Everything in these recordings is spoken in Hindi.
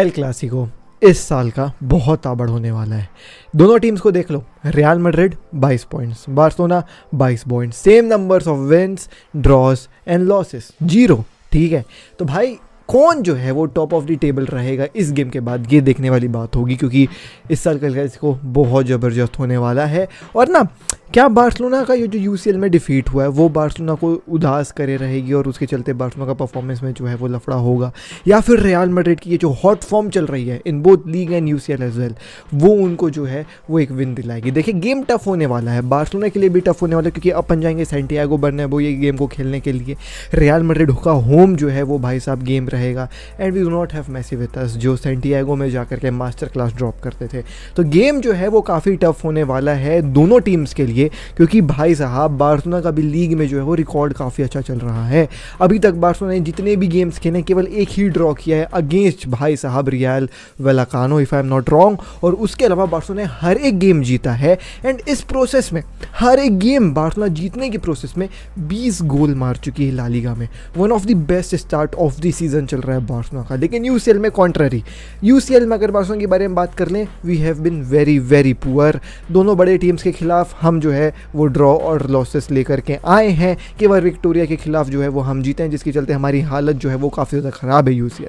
एल क्लासिको इस साल का बहुत ताबड़ होने वाला है दोनों टीम्स को देख लो Real Madrid 22 points Barcelona 22 points same numbers of wins draws and losses zero ठीक है तो भाई कौन जो है वो टॉप ऑफ द टेबल रहेगा इस गेम के बाद ये देखने वाली बात होगी क्योंकि इस साल का इसको बहुत ज़बरदस्त होने वाला है और ना क्या बार्सलोना का ये जो यू में डिफीट हुआ है वो बार्सलोना को उदास करे रहेगी और उसके चलते बार्सलोना का परफॉर्मेंस में जो है वो लफड़ा होगा या फिर रियाल मेड्रिड की ये जो हॉट फॉर्म चल रही है in both league and U C L as well वो उनको जो है वो एक विन दिलाएगी देखिए गेम टफ होने वाला है बार्सलोना के लिए भी टफ होने वाला है क्योंकि अपन जाएंगे सेंटियागो बनने वो ये गेम को खेलने के लिए रियाल मेड्रिड का होम जो है वो भाई साहब गेम रहेगा and we do not have Messi with us जो सेंटियागो में जा करके मास्टर क्लास ड्रॉप करते थे तो गेम जो है वो काफ़ी टफ होने वाला है दोनों टीम्स के लिए चाहिए क्योंकि भाई साहब बार्सोना का भी लीग में जो है वो रिकॉर्ड काफ़ी अच्छा चल रहा है अभी तक बार्सोना ने जितने भी गेम्स खेले केवल एक ही ड्रॉ किया है अगेंस्ट भाई साहब Rayo Vallecano if I am not wrong और उसके अलावा बार्सोना ने हर एक गेम जीता है एंड इस प्रोसेस में हर एक गेम बार्सोना जीतने के प्रोसेस में 20 गोल मार चुकी है लालीगा में one of the best start of the season चल रहा है बार्सोना का लेकिन यू में कॉन्ट्ररी यू में अगर बार्सोना के बारे में बात कर लें we have been very very poor दोनों बड़े टीम्स के खिलाफ हम जो है वो ड्रॉ और लॉसेस लेकर के आए हैं कि वह विक्टोरिया के खिलाफ जो है वो हम जीते हैं जिसके चलते हमारी हालत जो है वो काफ़ी ज़्यादा ख़राब है यू में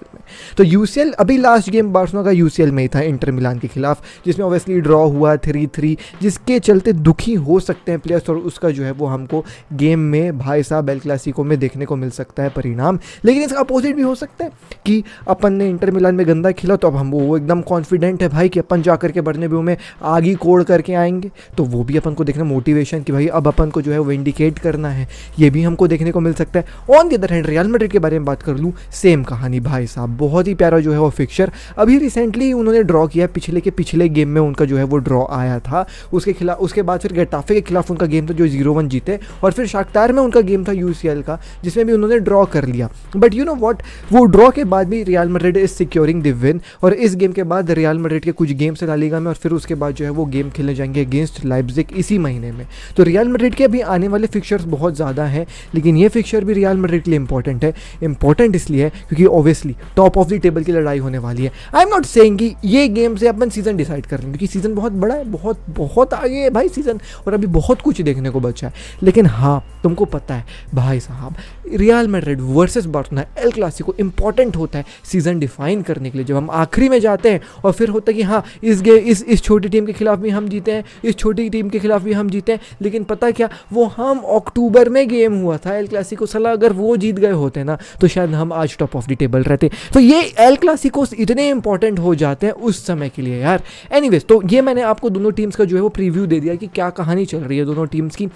तो यू अभी लास्ट गेम बार्सलोना का यू में ही था इंटर मिलान के खिलाफ जिसमें ओबियसली ड्रॉ हुआ थ्री थ्री जिसके चलते दुखी हो सकते हैं प्लेयर्स और उसका जो है वो हमको गेम में भाई साहब एल क्लासिको में देखने को मिल सकता है परिणाम लेकिन इसका अपोजिट भी हो सकता है कि अपन ने इंटर मिलान में गंदा खेला तो अब हम वो एकदम कॉन्फिडेंट है भाई कि अपन जा करके भी में आगे कोड़ करके आएंगे तो वो भी अपन को देखने मोटिवेशन कि भाई अब अपन को जो है वो इंडिकेट करना है ये भी हमको देखने को मिल सकता है on the other hand Real Madrid के बारे में बात कर लूँ सेम कहानी भाई साहब बहुत ही प्यारा जो है वो फिक्चर अभी रिसेंटली उन्होंने ड्रॉ किया पिछले के पिछले गेम में उनका जो है वो ड्रॉ आया था उसके खिलाफ उसके बाद फिर गटाफे के खिलाफ उनका गेम था जो जीरो वन जीते और फिर शाकतार में उनका गेम था यू का जिसमें भी उन्होंने ड्रॉ कर लिया बट यू नो वॉट वो ड्रॉ के बाद भी Real Madrid is securing the win और इस गेम के बाद रियल मेड्रिड के कुछ गेम्स है लालीगा में और फिर उसके बाद जो है वो गेम खेलने जाएंगे अगेंस्ट लाइब्जिक इसी महीने महीने में तो रियल मेड्रिड के अभी आने वाले फिक्चर्स बहुत ज़्यादा हैं लेकिन ये फिक्चर भी रियल मेड्रिड के लिए इंपॉर्टेंट है इंपॉर्टेंट इसलिए है क्योंकि obviously top of the table की लड़ाई होने वाली है आई एम नॉट सेइंग कि ये गेम से अपन सीज़न डिसाइड कर लें क्योंकि सीज़न बहुत बड़ा है बहुत बहुत आगे है भाई सीज़न और अभी बहुत कुछ देखने को बचा है लेकिन हाँ तुमको पता है भाई साहब रियल मेड्रिड वर्सेज बर्तना एल क्लासिको इंपॉर्टेंट होता है सीज़न डिफाइन करने के लिए जब हम आखिरी में जाते हैं और फिर होता है कि हाँ इस गे इस इस छोटी टीम के खिलाफ भी हम जीते हैं इस छोटी टीम के खिलाफ भी हम हम जीते लेकिन पता क्या वो हम अक्टूबर में गेम हुआ था एल क्लासिको सलाह अगर वो जीत गए होते ना तो शायद हम आज टॉप ऑफ द टेबल रहते तो ये एल क्लासिकोस इतने इंपॉर्टेंट हो जाते हैं उस समय के लिए यार एनी तो ये मैंने आपको दोनों टीम्स का जो है वो प्रीव्यू दे दिया कि क्या कहानी चल रही है दोनों टीम्स की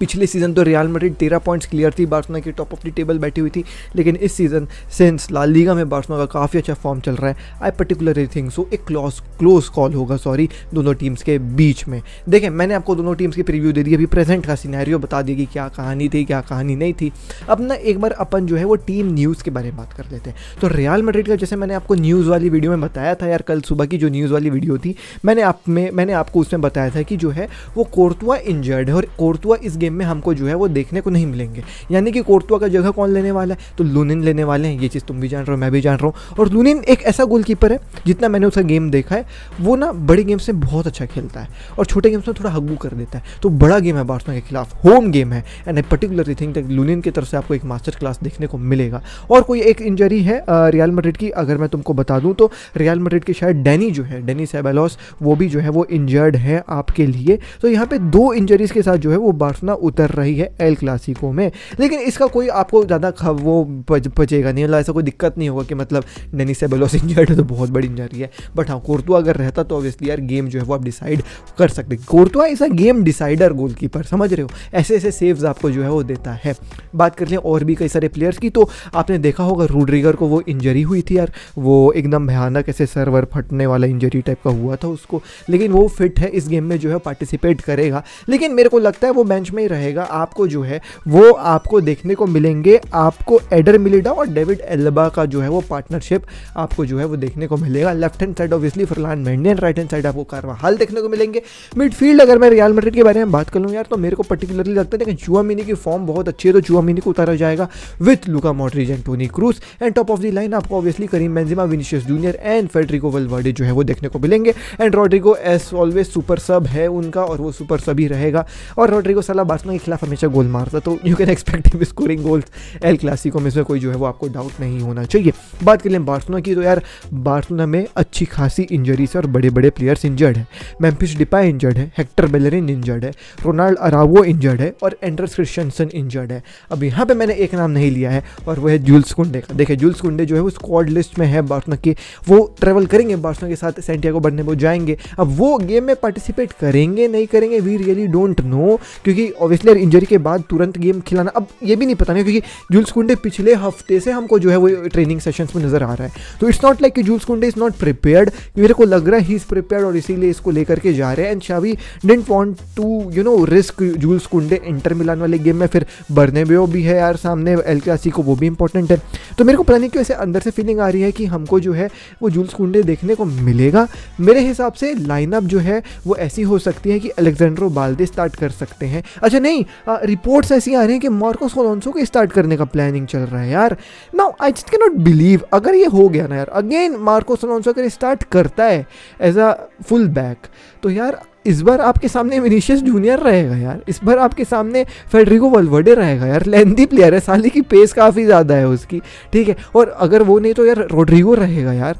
पिछले सीज़न तो रियल मेड्रिड तेरह पॉइंट्स क्लियर थी बार्सना की टॉप ऑफ द टेबल बैठी हुई थी लेकिन इस सीज़न सिंस ला लीगा में बार्सना का काफ़ी अच्छा फॉर्म चल रहा है आई पर्टिकुलरली थिंक सो एक क्लोज क्लोज कॉल होगा सॉरी दोनों टीम्स के बीच में देखें मैंने आपको दोनों टीम्स की प्रीव्यू दे दी अभी प्रेजेंट का सीनारियो बता दी कि क्या कहानी थी क्या कहानी नहीं थी अब ना एक बार अपन जो है वो टीम न्यूज़ के बारे में बात कर लेते हैं तो रियल मेड्रिड का जैसे मैंने आपको न्यूज़ वाली वीडियो में बताया था यार कल सुबह की जो न्यूज़ वाली वीडियो थी मैंने आप में मैंने आपको उसमें बताया था कि जो है वो कोर्तुआ इंजर्ड है और कोर्तुआ इस गेम में हमको जो है वो देखने को नहीं मिलेंगे यानी कि कोर्तुआ का जगह कौन लेने वाला है तो लूनिन लेने वाले हैं ये चीज़ तुम भी जान रहे हो मैं भी जान रहा हूँ और लूनिन एक ऐसा गोलकीपर है जितना मैंने उसका गेम देखा है वो ना बड़े गेम्स में बहुत अच्छा खेलता है और छोटे गेम्स में थोड़ा हग्गू कर देता है तो बड़ा गेम है बार्सा के खिलाफ होम गेम है and I particularly think that Lunin की तरफ से आपको एक मास्टर क्लास देखने को मिलेगा और कोई एक इंजरी है रियल मड्रिड की अगर मैं तुमको बता दूँ तो रियल मड्रिड के शायद डैनी जो है डैनी सेबेलॉस वो भी जो है वो इंजर्ड है आपके लिए तो यहाँ पे दो इंजरीज के साथ जो है वो बार्सलोना अपना उतर रही है एल क्लासिको में लेकिन इसका कोई आपको ज़्यादा वो बचेगा नहीं मतलब ऐसा कोई दिक्कत नहीं होगा कि मतलब डेनी सेबेलोस इंजर्ड है तो बहुत बड़ी इंजरी है बट हाँ कोर्तुआ अगर रहता तो ऑब्वियसली यार गेम जो है वो आप डिसाइड कर सकते Courtois is a game decider goalkeeper समझ रहे हो ऐसे ऐसे सेव्स आपको जो है वो देता है बात कर लें और भी कई सारे प्लेयर्स की तो आपने देखा होगा रूड्रिगर को वो इंजरी हुई थी यार वो एकदम भयानक ऐसे सर्वर फटने वाला इंजरी टाइप का हुआ था उसको लेकिन वो फिट है इस गेम में जो है पार्टिसिपेट करेगा लेकिन मेरे को लगता है वो बेंच में में ही रहेगा आपको जो है वो आपको देखने को मिलेंगे आपको एडर मिलिडा और डेविड एल्बा का जो है वो पार्टनरशिप आपको जो है वो देखने को मिलेगा left hand side obviously Ferland Mendy and right hand side आपको कारवा हाल देखने को मिलेंगे मिडफील्ड अगर मैं रियल मेड्रिड के बारे में बात करूँ यार तो मेरे को पर्टिकुलरली लगता है लेकिन चुआ मिनी की फॉर्म बहुत अच्छी है तो चुआ मिनी को उतारा जाएगा with Luka Modric and Toni Kroos and top of the line आपको obviously Karim Benzema Vinicius Junior and Federico Valverde जो है वो देखने को मिलेंगे and Rodrigo as always super sub है उनका और वो सुपर सब ही रहेगा और रॉड्रिगो सला बार्सलोना के खिलाफ हमेशा गोल मारता तो you can expect him scoring goals El Clasico में इसमें कोई जो है वो आपको डाउट नहीं होना चाहिए बात कर लें बार्सलोना की तो यार बार्सलोना में अच्छी खासी इंजरीज और बड़े बड़े प्लेयर्स इंजर्ड हैं मेम्फिस डिपा इंजर्ड है हेक्टर बेलरिन इंजर्ड है रोनाल्ड अरावो इंजर्ड है और एंड्रस क्रिश्चनसन इंजर्ड है अब यहाँ पर मैंने एक नाम नहीं लिया है और वह है जूल्स कुंडे का देखिए जूल्स कुंडे जो है वो स्क्वाड लिस्ट में है बार्सलोना के वो ट्रेवल करेंगे बार्सलोना के साथ सेंटियागो वो जाएंगे अब वो गेम में पार्टिसिपेट करेंगे नहीं करेंगे वी रियली डोंट नो क्योंकि क्योंकि ऑब्वियसली इंजरी के बाद तुरंत गेम खिलाना अब ये भी नहीं पता नहीं क्योंकि जूल्स कुंडे पिछले हफ्ते से हमको जो है वो ट्रेनिंग सेशंस में नजर आ रहा है तो इट्स नॉट लाइक कि Jules Kounde is not prepared मेरे को लग रहा है ही इज़ प्रिपेयर्ड और इसीलिए इसको लेकर के जा रहे हैं and Xavi doesn't want to you know risk Jules Kounde Inter Milan वाले गेम में फिर बर्नेबेओ भी है यार सामने एल क्लासी को वो भी इंपॉर्टेंट है तो मेरे को पता नहीं क्यों ऐसे अंदर से फीलिंग आ रही है कि हमको जो है वो जूल्स कुंडे देखने को मिलेगा मेरे हिसाब से लाइनअप जो है वो ऐसी हो सकती है कि अलेक्जेंड्रो बाल्दे स्टार्ट कर सकते हैं अच्छा नहीं रिपोर्ट्स ऐसी आ रही हैं कि मार्कोस कोलोंसो को स्टार्ट करने का प्लानिंग चल रहा है यार now I just can not believe अगर ये हो गया ना यार अगेन मार्कोस कोलोंसो अगर स्टार्ट करता है एज अ फुल बैक तो यार इस बार आपके सामने विनीशियस जूनियर रहेगा यार इस बार आपके सामने फेडरिको वलवर्डे रहेगा यार लेंदी प्लेयर है साली की पेस काफ़ी ज़्यादा है उसकी ठीक है और अगर वो नहीं तो यार रोड्रिगो रहेगा यार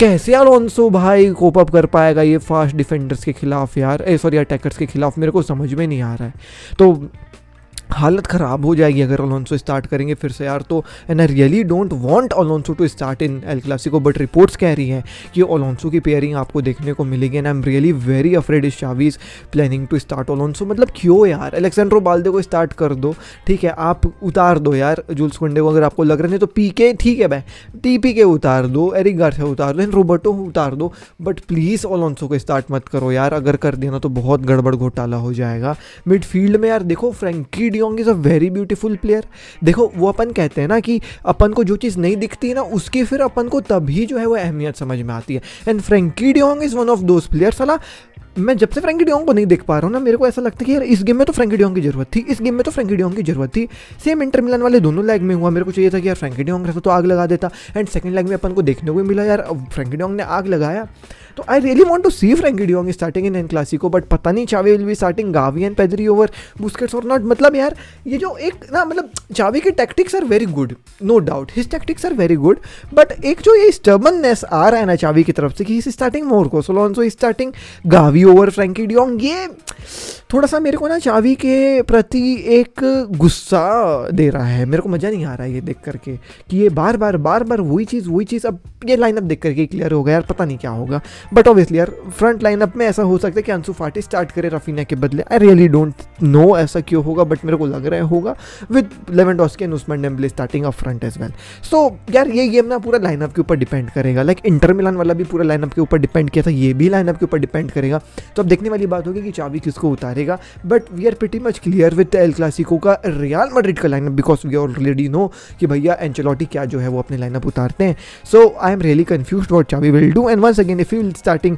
कैसे अलोंसो भाई कोप अप कर पाएगा ये फास्ट डिफेंडर्स के खिलाफ यार सॉरी eh, अटैकर्स के खिलाफ मेरे को समझ में नहीं आ रहा है तो हालत ख़राब हो जाएगी अगर अलोंसो स्टार्ट करेंगे फिर से यार तो and I really don't want Alonso to start in El Clasico but reports कह रही हैं कि अलोंसो की पेयरिंग आपको देखने को मिलेगी and I am really very afraid is Xavi's planning to start Alonso मतलब क्यों यार एलेक्सेंड्रो बाल्दे को स्टार्ट कर दो ठीक है आप उतार दो यार जुल्स कुंडे को अगर आपको लग रहे हैं तो पी के ठीक है भाई टी पी के उतार दो एरिक गार्सिया उतार दो एंड रोबर्टो उतार दो बट प्लीज़ ओलोंसो को स्टार्ट मत करो यार अगर कर देना तो बहुत गड़बड़ घोटाला हो जाएगा मिडफील्ड में यार देखो Frenkie de Jong is a very beautiful player देखो वो अपन कहते हैं ना कि अपन को जो चीज़ नहीं दिखती है ना उसकी फिर अपन को तभी जो है वो अहमियत समझ में आती है and Frenkie de Jong is one of those player अला मैं जब से फ्रेंकी डियोंग को नहीं देख पा रहा हूँ ना मेरे को ऐसा लगता है कि यार इस गेम में तो फ्रेंकी डियोंग की जरूरत थी इस गेम में तो फ्रेंकी डियोंग की जरूरत थी सेम इंटर मिलन वाले दोनों लैग में हुआ मेरे को चाहिए था कि यार फ्रेंकी डियोंग रहता तो आग लगा देता एंड सेकंड लैग में अपन को देखने को मिला यार फ्रेंकी डियोंग ने आग लगाया तो I really want to see Frenkie de Jong starting in an Clasico but पता नहीं Xavi will be starting Gavi and Pedri over Busquets और नॉट मतलब यार ये जो एक ना मतलब चावे के tactics are very good no doubt his tactics are very good but एक जो ये स्टर्बननेस आ रहा है ना चावी की तरफ से कि starting Marcos Alonso starting Gavi over Frenkie de Jong ये थोड़ा सा मेरे को ना चावी के प्रति एक गुस्सा दे रहा है मेरे को मज़ा नहीं आ रहा है ये देख करके कि ये बार बार बार बार वही चीज़ वही चीज़ अब ये लाइनअप देख करके क्लियर हो गया यार पता नहीं क्या होगा बट ऑब्वियसली यार फ्रंट लाइनअप में ऐसा हो सकता है कि अंसू फाटी स्टार्ट करे रफीना के बदले आई रियली डोंट नो ऐसा क्यों होगा बट मेरे को लग रहा है होगा विद लेवन डॉस के उसमें Dembele starting of front as well so यार ये गेम ना पूरा लाइनअप के ऊपर डिपेंड करेगा लाइक इंटर मिलान वाला भी पूरा लाइनअप के ऊपर डिपेंड किया था ये भी लाइनअप के ऊपर डिपेंड करेगा तो अब देखने वाली बात होगी कि चाबी किसको उतारेगा but we are pretty much clear with El Clasico का रियाल मड्रिड का lineup because we already know कि भैया एंचलॉटी क्या जो है वो अपने लाइनअप उतारते हैं so I am really confused what चाबी will do and once again if you starting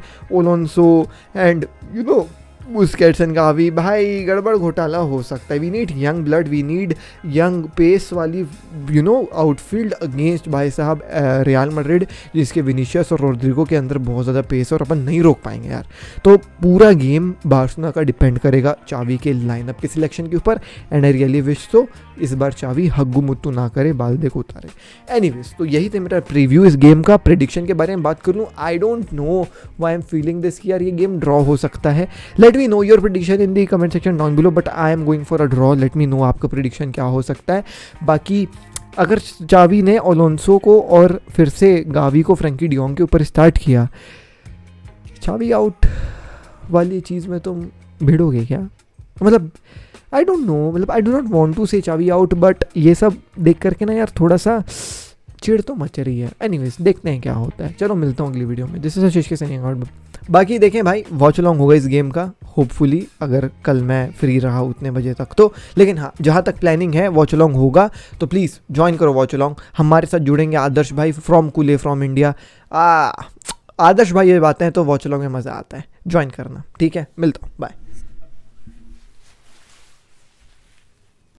so and you know बुस्केटसन का अभी भाई गड़बड़ घोटाला हो सकता है we need young blood we need young pace वाली यू नो आउटफील्ड अगेंस्ट भाई साहब रियाल मड्रिड जिसके विनीशियस और रोड्रिगो के अंदर बहुत ज़्यादा पेस और अपन नहीं रोक पाएंगे यार तो पूरा गेम बार्सना का डिपेंड करेगा चावी के लाइनअप के सिलेक्शन के ऊपर and I really wish so इस बार चावी हग्गू मुत्तू ना करे बाल को उतारे वेज तो यही थे मेरा प्रीव्यू इस गेम का प्रिडिक्शन के बारे में बात कर लूँ I don't know why am feeling this यार ये गेम ड्रॉ हो सकता है let me know your prediction in the comment section down below but I am going for a draw let me know आपका प्रिडिक्शन क्या हो सकता है बाकी अगर चावी ने ओलोंसो को और फिर से गावी को फ्रेंकी डियोंग के ऊपर स्टार्ट किया चावी आउट वाली चीज़ में तुम भिड़ोगे क्या मतलब आई डोंट नो मतलब I do not want to say Xavi out but ये सब देख करके ना यार थोड़ा सा चिड़ तो मच रही है एनी देखते हैं क्या होता है चलो मिलता हूँ अगली वीडियो में जिससे शीश के सही आउट बाकी देखें भाई वॉच लॉन्ग होगा इस गेम का होपफुली अगर कल मैं फ्री रहा उतने बजे तक तो लेकिन हाँ जहाँ तक प्लानिंग है वॉच लॉन्ग होगा तो प्लीज़ ज्वाइन करो वॉच लॉन्ग हमारे साथ जुड़ेंगे आदर्श भाई फ्रॉम कूले फ्रॉम इंडिया आदर्श भाई ये बातें तो वॉच लॉन्ग में मज़ा आता है ज्वाइन करना ठीक है मिलता हूँ बाय